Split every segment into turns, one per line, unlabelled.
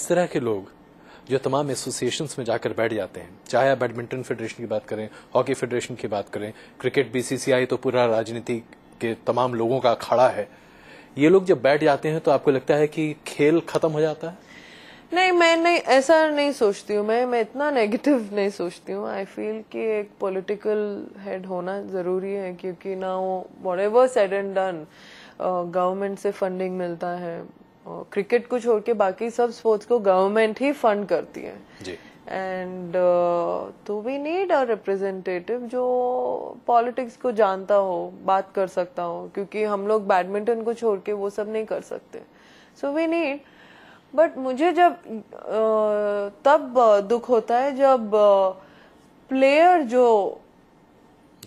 इस तरह के लोग जो तमाम एसोसिएशन में जाकर बैठ जाते हैं चाहे आप बैडमिंटन फेडरेशन की बात करें हॉकी फेडरेशन की बात करें क्रिकेट बीसीसीआई तो पूरा राजनीति के तमाम लोगों का अखाड़ा है ये लोग जब बैठ जाते हैं तो आपको लगता है कि खेल खत्म हो जाता है
नहीं मैं नहीं ऐसा नहीं सोचती हूँ मैं मैं इतना नेगेटिव नहीं सोचती हूँ आई फील कि एक पॉलिटिकल हेड होना ज़रूरी है क्योंकि ना वो whatever said and done government से फंडिंग मिलता है और क्रिकेट को छोड़ के बाकी सब स्पोर्ट्स को गवर्नमेंट ही फंड करती है एंड uh, तो वी नीड अ रिप्रेजेंटेटिव जो पॉलिटिक्स को जानता हो बात कर सकता हो क्योंकि हम लोग बैडमिंटन को छोड़ के वो सब नहीं कर सकते सो वी नीड बट मुझे जब uh, तब uh, दुख होता है जब प्लेयर uh, जो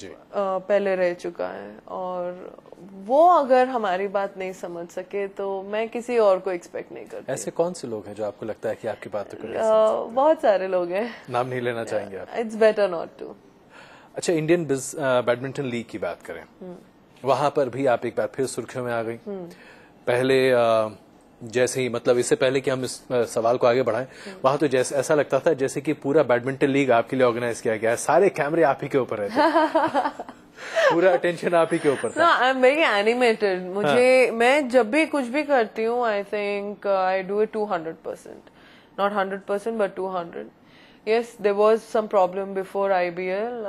uh, पहले रह चुका है और वो अगर हमारी बात नहीं समझ सके तो मैं किसी और को एक्सपेक्ट नहीं करती
ऐसे कौन से लोग हैं जो आपको लगता है कि आपकी बात को
बहुत सारे लोग हैं
नाम नहीं लेना चाहेंगे
इट्स बेटर नॉट टू
अच्छा इंडियन बैडमिंटन लीग की बात करें हम्म। वहां पर भी आप एक बार फिर सुर्खियों में आ गई हम्म। पहले जैसे ही मतलब इससे पहले कि हम इस सवाल को आगे बढ़ाएं हम्म। वहां तो जैसे ऐसा लगता था जैसे कि पूरा बैडमिंटन लीग आपके लिए ऑर्गेनाइज किया गया है सारे कैमरे आप ही के ऊपर
रहते
पूरा अटेंशन आप ही के ऊपर
था आई एम वेरी एनिमेटेड मुझे हाँ. मैं जब भी कुछ भी करती हूँ I think I do it two hundred percent not hundred percent but two hundred yes there was some problem before I B L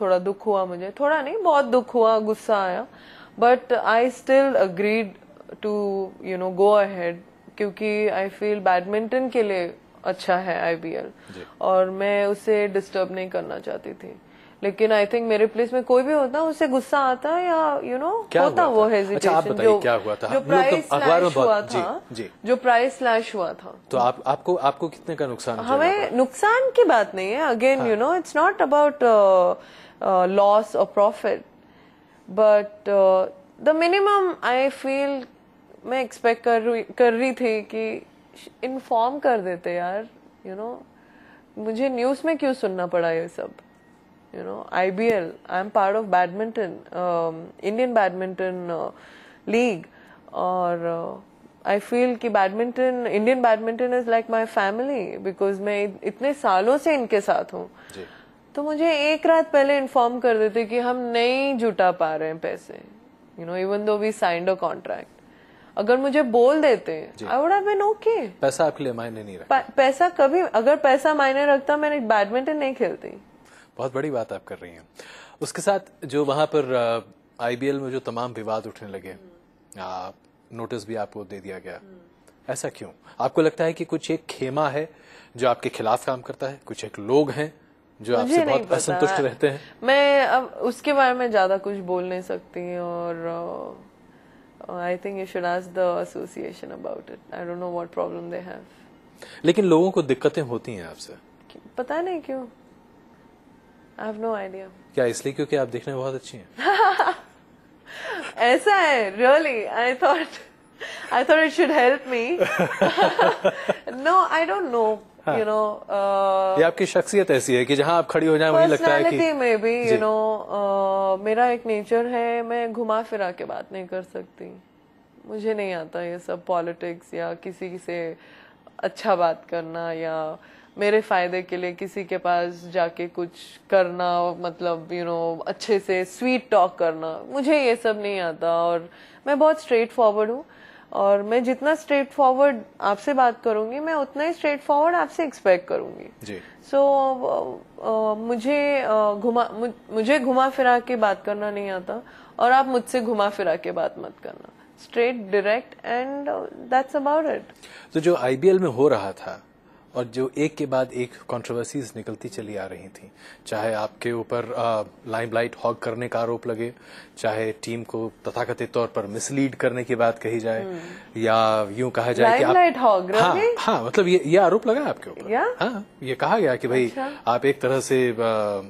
थोड़ा दुख हुआ मुझे थोड़ा नहीं बहुत दुख हुआ गुस्सा आया but I still agreed to you know go ahead क्योंकि आई फील बैडमिंटन के लिए अच्छा है एल और मैं उसे डिस्टर्ब नहीं करना चाहती थी लेकिन आई थिंक मेरे प्लेस में कोई भी होता उसे गुस्सा आता या यू you नो know, क्या होता वो हेजिटेशन अच्छा, जो क्या हुआ था जो प्राइस तो स्लैश हुआ था जी, जो प्राइस स्लैश हुआ था तो
आप आपको आपको कितने का नुकसान
हमें नुकसान की बात नहीं है again you know it's not about loss और profit but the minimum I feel मैं एक्सपेक्ट कर कर रही थी कि इन्फॉर्म कर देते यार यू you नो know, मुझे न्यूज़ में क्यों सुनना पड़ा ये सब you know IBL. I'm part of badminton, um, Indian badminton uh, league, और आई फील कि badminton Indian badminton is like my family because मैं इतने सालों से इनके साथ हूँ तो मुझे एक रात पहले इन्फॉर्म कर देते कि हम नहीं जुटा पा रहे हैं पैसे you know even though we signed a contract अगर मुझे बोल देते I would have been okay
पैसा आपके लिए मायने नहीं रखता
पैसा कभी अगर पैसा मायने रखता मैंने बैडमिंटन नहीं खेलती
बहुत बड़ी बात आप कर रही हैं उसके साथ जो वहां पर आईबीएल में जो तमाम विवाद उठने लगे आ, नोटिस भी आपको दे दिया गया ऐसा क्यों आपको लगता है कि कुछ एक खेमा है जो आपके खिलाफ काम करता है कुछ एक लोग हैं जो आपसे बहुत असंतुष्ट रहते हैं
मैं अब उसके बारे में ज्यादा कुछ बोल नहीं सकती और I think you should ask the association about it I don't know what problem they have
लेकिन लोगों को दिक्कतें होती हैं आपसे
पता नहीं क्यों आई हैव नो
क्या इसलिए क्योंकि आप दिखने बहुत अच्छी
हैं ऐसा है really I thought I thought it should help me no I don't know you know ये
आपकी शख्सियत ऐसी है कि जहाँ आप खड़ी हो जाए वही लगता है कि में भी यू नो
मेरा एक नेचर है मैं घुमा फिरा के बात नहीं कर सकती मुझे नहीं आता ये सब पॉलिटिक्स या किसी से अच्छा बात करना या मेरे फायदे के लिए किसी के पास जाके कुछ करना मतलब यू you नो know, अच्छे से स्वीट टॉक करना मुझे ये सब नहीं आता और मैं बहुत स्ट्रेट फॉरवर्ड हूँ और मैं जितना स्ट्रेट फॉरवर्ड आपसे बात करूंगी मैं उतना ही स्ट्रेट फॉरवर्ड आपसे एक्सपेक्ट करूंगी सो so, uh, uh, मुझे uh, घुमा मुझे घुमा फिरा के बात करना नहीं आता और आप मुझसे घुमा फिरा के बात मत करना straight direct and that's about it
तो जो आईबीएल में हो रहा था और जो एक के बाद एक कंट्रोवर्सीज निकलती चली आ रही थी चाहे आपके ऊपर लाइमलाइट हॉग करने का आरोप लगे चाहे टीम को तथाकथित तौर पर मिसलीड करने की बात कही जाए हम्म। या यूं कहा जाए कि आप हॉग हाँ, हाँ मतलब ये ये आरोप लगा आपके ऊपर हाँ ये कहा गया कि भाई अच्छा? आप एक तरह से आ,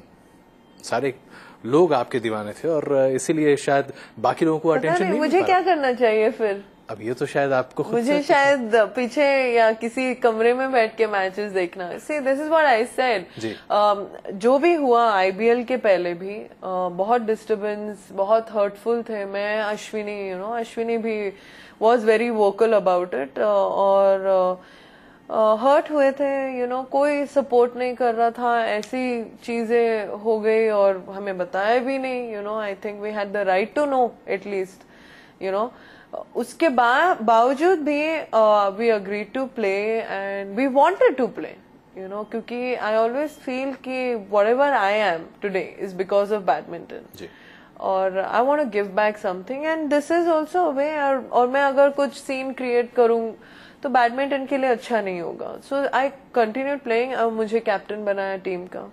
सारे लोग आपके दीवाने थे और इसीलिए शायद बाकी लोगों को अटेंशन नहीं मुझे क्या
करना चाहिए फिर
अब ये तो शायद आपको खुद मुझे
शायद पीछे या किसी कमरे में बैठ के मैचेस देखना see this is what I
said
जो भी हुआ आईपीएल के पहले भी uh, बहुत डिस्टरबेंस बहुत हर्टफुल थे मैं Ashwini you you know know, Ashwini भी was very vocal about it और हर्ट uh, uh हुए थे यू you नो know, कोई सपोर्ट नहीं कर रहा था ऐसी चीजें हो गई और हमें बताया भी नहीं you know I think we had the right to know at least you know उसके बावजूद भी we agree to play and we wanted to play you know क्योंकि आई ऑलवेज फील कि whatever I am today is because of badminton और I want give back something and this is also way और मैं अगर कुछ scene create करूँ तो badminton के लिए अच्छा नहीं होगा सो आई कंटिन्यू प्लेइंग और मुझे कैप्टन बनाया टीम का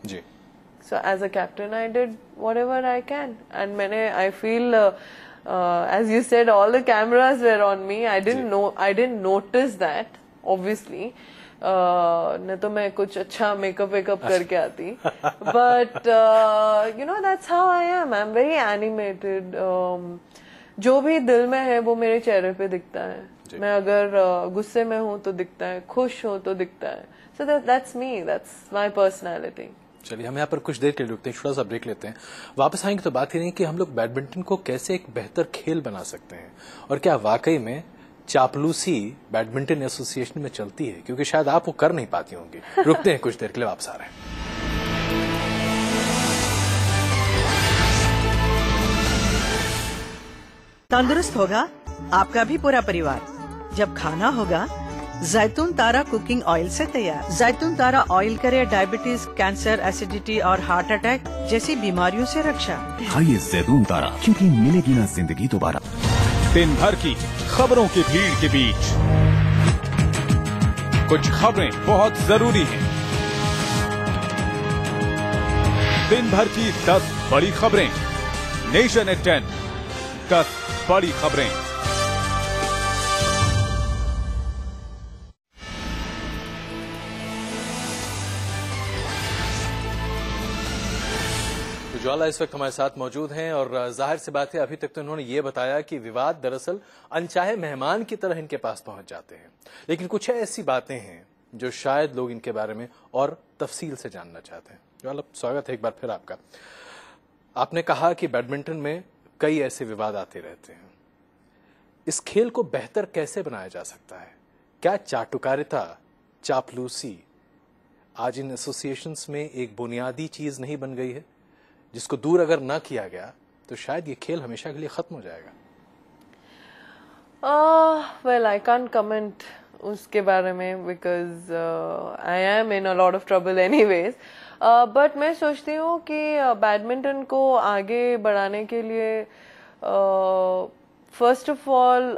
so as a captain I did whatever I can and मैंने I feel uh, uh, as you said, all the cameras were on me. I didn't know, I didn't notice that, obviously. Uh, न तो मैं कुछ अच्छा makeup वेकअप करके आती
but
you know that's how I am I am very animated जो भी दिल में है वो मेरे चेहरे पे दिखता है मैं अगर uh, गुस्से में हूँ तो दिखता है खुश हूँ तो दिखता है so that's me that's my personality
चलिए हम यहाँ पर कुछ देर के लिए रुकते हैं छोटा सा ब्रेक लेते हैं वापस आएंगे तो बात करेंगे कि हम लोग बैडमिंटन को कैसे एक बेहतर खेल बना सकते हैं और क्या वाकई में चापलूसी बैडमिंटन एसोसिएशन में चलती है क्योंकि शायद आप वो कर नहीं पाती होंगी रुकते हैं कुछ देर के लिए वापस आ रहे हैं
तंदुरुस्त होगा आपका भी पूरा परिवार जब खाना होगा जैतून तारा कुकिंग ऑयल से तैयार जैतून तारा ऑयल करे डायबिटीज कैंसर एसिडिटी और हार्ट अटैक जैसी बीमारियों से रक्षा
खाइए जैतून तारा क्योंकि मिलेगी ना जिंदगी दोबारा दिन भर की खबरों के भीड़ के बीच कुछ खबरें बहुत जरूरी हैं। दिन भर की दस बड़ी खबरें नेशन एट टेन दस बड़ी खबरें ज्वाला इस वक्त हमारे साथ मौजूद हैं और जाहिर सी बात है अभी तक तो इन्होंने ये बताया कि विवाद दरअसल अनचाहे मेहमान की तरह इनके पास पहुंच जाते हैं लेकिन कुछ ऐसी बातें हैं जो शायद लोग इनके बारे में और तफसील से जानना चाहते हैं ज्वाला स्वागत है एक बार फिर आपका आपने कहा कि बैडमिंटन में कई ऐसे विवाद आते रहते हैं इस खेल को बेहतर कैसे बनाया जा सकता है क्या चाटुकारिता चापलूसी आज इन एसोसिएशंस में एक बुनियादी चीज नहीं बन गई है जिसको दूर अगर ना किया गया तो शायद ये खेल हमेशा के लिए ख़त्म हो जाएगा
वेल आई कान कमेंट उसके बारे में because I am in a lot of trouble anyways but मैं सोचती हूँ कि बैडमिंटन uh, को आगे बढ़ाने के लिए फर्स्ट ऑफ ऑल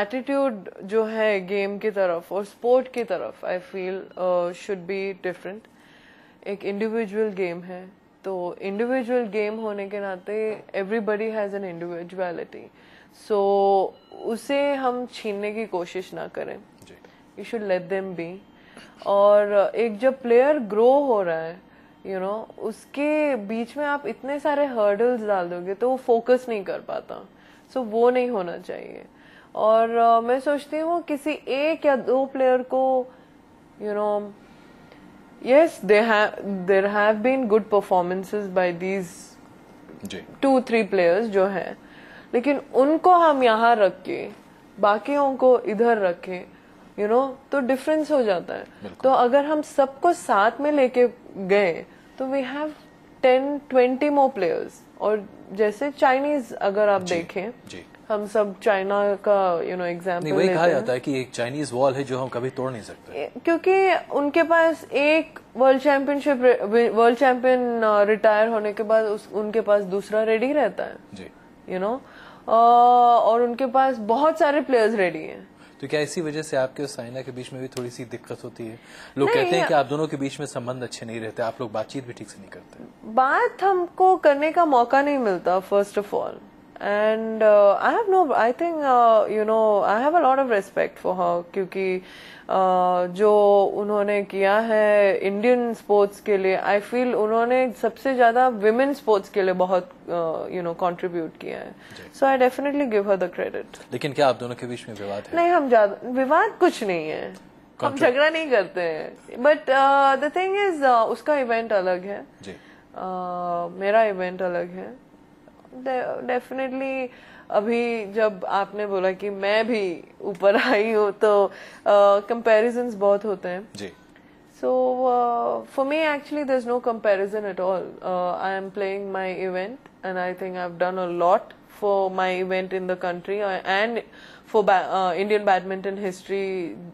एटीट्यूड जो है गेम की तरफ और स्पोर्ट की तरफ I feel should be different एक इंडिविजुअल गेम है तो इंडिविजुअल गेम होने के नाते everybody has an individuality so उसे हम छीनने की कोशिश ना करें you should let them be और एक जब प्लेयर ग्रो हो रहा है यू you नो know, उसके बीच में आप इतने सारे हर्डल्स डाल दोगे तो वो फोकस नहीं कर पाता सो so, वो नहीं होना चाहिए और uh, मैं सोचती हूँ किसी एक या दो प्लेयर को you you know know, yes there have there have been good performances by these two three players जो हैं लेकिन उनको हम यहाँ रख के बाकियों को इधर रखें यू नो तो डिफरेंस हो जाता है तो अगर हम सबको साथ में लेके गए तो we have ten twenty more players और जैसे चाइनीज अगर आप जी, देखें जी. हम सब चाइना का यू नो एग्जाम्पल नहीं वही कहा जाता
है कि एक चाइनीज वॉल है जो हम कभी तोड़ नहीं
सकते क्योंकि उनके पास एक world championship world champion retire होने के बाद उस, उनके पास दूसरा रेडी रहता है you you you know know? Uh, और उनके पास बहुत सारे प्लेयर्स रेडी हैं
तो क्या इसी वजह से आपके और साइना के बीच में भी थोड़ी सी दिक्कत होती है लोग कहते हैं कि आप दोनों के बीच में संबंध अच्छे नहीं रहते आप लोग बातचीत भी ठीक से नहीं करते
बात हमको करने का मौका नहीं मिलता first of all and I have no I think you know I have a lot of respect for her क्योंकि uh, जो उन्होंने किया है इंडियन स्पोर्ट्स के लिए आई फील उन्होंने सबसे ज़्यादा विमेन स्पोर्ट्स के लिए बहुत यू नो कंट्रीब्यूट किया है so I definitely give her the credit
लेकिन क्या आप दोनों के बीच में विवाद है
नहीं हम विवाद कुछ नहीं है हम झगड़ा नहीं करते हैं बट द थिंग इज उसका इवेंट अलग है जी. Uh, मेरा इवेंट अलग है डेफिनेटली अभी जब आपने बोला कि मैं भी ऊपर आई हूँ तो कंपेरिजन uh, बहुत होते हैं जी so for me actually there is no comparison at all I am playing my event and I think I have done a lot for my event in the country and for Indian badminton history